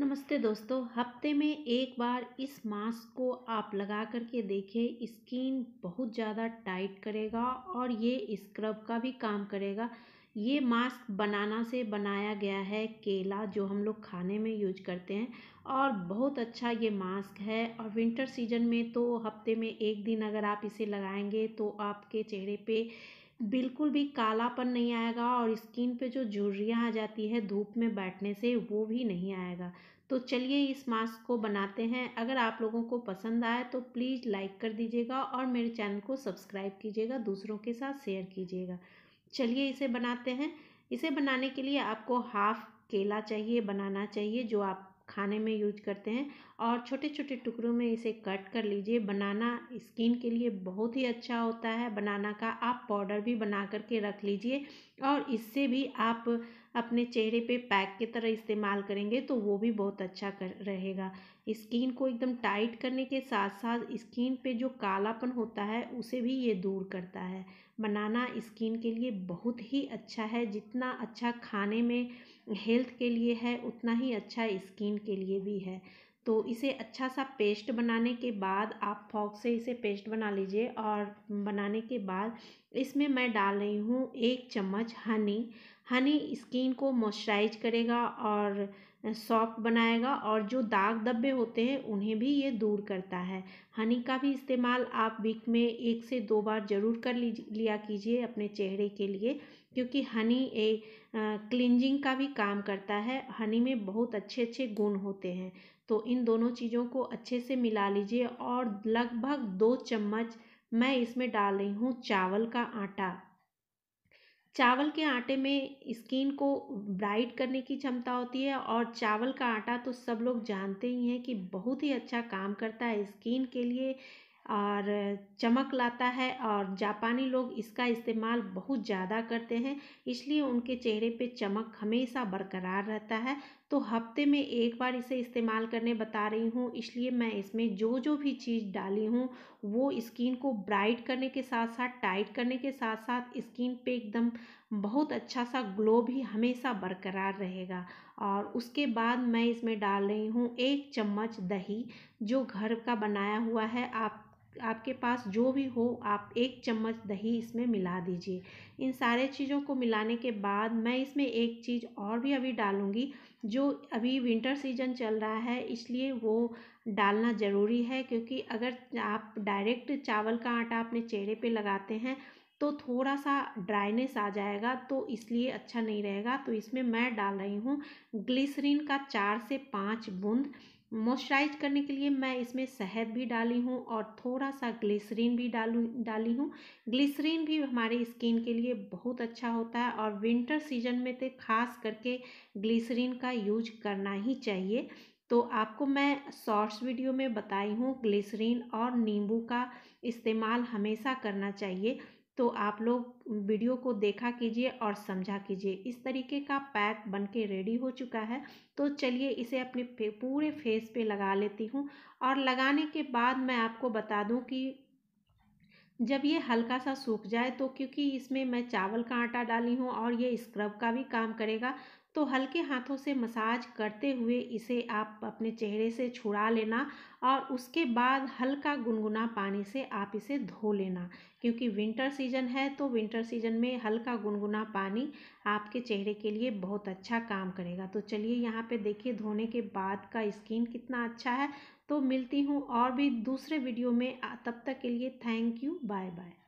नमस्ते दोस्तों हफ्ते में एक बार इस मास्क को आप लगा करके देखें स्किन बहुत ज़्यादा टाइट करेगा और ये स्क्रब का भी काम करेगा ये मास्क बनाना से बनाया गया है केला जो हम लोग खाने में यूज करते हैं और बहुत अच्छा ये मास्क है और विंटर सीजन में तो हफ्ते में एक दिन अगर आप इसे लगाएंगे तो आपके चेहरे पे बिल्कुल भी कालापन नहीं आएगा और स्किन पे जो झुर्रियाँ आ जाती है धूप में बैठने से वो भी नहीं आएगा तो चलिए इस मास्क को बनाते हैं अगर आप लोगों को पसंद आए तो प्लीज़ लाइक कर दीजिएगा और मेरे चैनल को सब्सक्राइब कीजिएगा दूसरों के साथ शेयर कीजिएगा चलिए इसे बनाते हैं इसे बनाने के लिए आपको हाफ केला चाहिए बनाना चाहिए जो आप खाने में यूज करते हैं और छोटे छोटे टुकड़ों में इसे कट कर लीजिए बनाना स्किन के लिए बहुत ही अच्छा होता है बनाना का आप पाउडर भी बना करके रख लीजिए और इससे भी आप अपने चेहरे पे पैक की तरह इस्तेमाल करेंगे तो वो भी बहुत अच्छा कर रहेगा स्किन को एकदम टाइट करने के साथ साथ स्किन पे जो कालापन होता है उसे भी ये दूर करता है बनाना स्किन के लिए बहुत ही अच्छा है जितना अच्छा खाने में हेल्थ के लिए है उतना ही अच्छा स्किन के लिए भी है तो इसे अच्छा सा पेस्ट बनाने के बाद आप फॉक से इसे पेस्ट बना लीजिए और बनाने के बाद इसमें मैं डाल रही हूँ एक चम्मच हनी हनी स्किन को मॉइस्चराइज करेगा और सॉफ्ट बनाएगा और जो दाग धब्बे होते हैं उन्हें भी ये दूर करता है हनी का भी इस्तेमाल आप वीक में एक से दो बार ज़रूर कर लिया कीजिए अपने चेहरे के लिए क्योंकि हनी ए क्लिनजिंग का भी काम करता है हनी में बहुत अच्छे अच्छे गुण होते हैं तो इन दोनों चीज़ों को अच्छे से मिला लीजिए और लगभग दो चम्मच मैं इसमें डाल रही हूँ चावल का आटा चावल के आटे में स्किन को ब्राइट करने की क्षमता होती है और चावल का आटा तो सब लोग जानते ही हैं कि बहुत ही अच्छा काम करता है स्किन के लिए और चमक लाता है और जापानी लोग इसका इस्तेमाल बहुत ज़्यादा करते हैं इसलिए उनके चेहरे पे चमक हमेशा बरकरार रहता है तो हफ्ते में एक बार इसे इस्तेमाल करने बता रही हूँ इसलिए मैं इसमें जो जो भी चीज़ डाली हूँ वो स्किन को ब्राइट करने के साथ साथ टाइट करने के साथ साथ स्किन पे एकदम बहुत अच्छा सा ग्लो भी हमेशा बरकरार रहेगा और उसके बाद मैं इसमें डाल रही हूँ एक चम्मच दही जो घर का बनाया हुआ है आप आपके पास जो भी हो आप एक चम्मच दही इसमें मिला दीजिए इन सारे चीज़ों को मिलाने के बाद मैं इसमें एक चीज़ और भी अभी डालूँगी जो अभी विंटर सीजन चल रहा है इसलिए वो डालना ज़रूरी है क्योंकि अगर आप डायरेक्ट चावल का आटा अपने चेहरे पे लगाते हैं तो थोड़ा सा ड्राइनेस आ जाएगा तो इसलिए अच्छा नहीं रहेगा तो इसमें मैं डाल रही हूँ ग्लिसरीन का चार से पाँच बूंद मॉइस्चराइज करने के लिए मैं इसमें शहद भी डाली हूँ और थोड़ा सा ग्लिसरीन भी डालू डाली हूँ ग्लिसरीन भी हमारे स्किन के लिए बहुत अच्छा होता है और विंटर सीजन में तो खास करके ग्लिसरीन का यूज करना ही चाहिए तो आपको मैं शॉर्ट्स वीडियो में बताई हूँ ग्लिसरीन और नींबू का इस्तेमाल हमेशा करना चाहिए तो आप लोग वीडियो को देखा कीजिए और समझा कीजिए इस तरीके का पैक बन के रेडी हो चुका है तो चलिए इसे अपने फे, पूरे फेस पे लगा लेती हूँ और लगाने के बाद मैं आपको बता दूँ कि जब ये हल्का सा सूख जाए तो क्योंकि इसमें मैं चावल का आटा डाली हूँ और ये स्क्रब का भी काम करेगा तो हल्के हाथों से मसाज करते हुए इसे आप अपने चेहरे से छुड़ा लेना और उसके बाद हल्का गुनगुना पानी से आप इसे धो लेना क्योंकि विंटर सीजन है तो विंटर सीजन में हल्का गुनगुना पानी आपके चेहरे के लिए बहुत अच्छा काम करेगा तो चलिए यहाँ पे देखिए धोने के बाद का स्किन कितना अच्छा है तो मिलती हूँ और भी दूसरे वीडियो में तब तक के लिए थैंक यू बाय बाय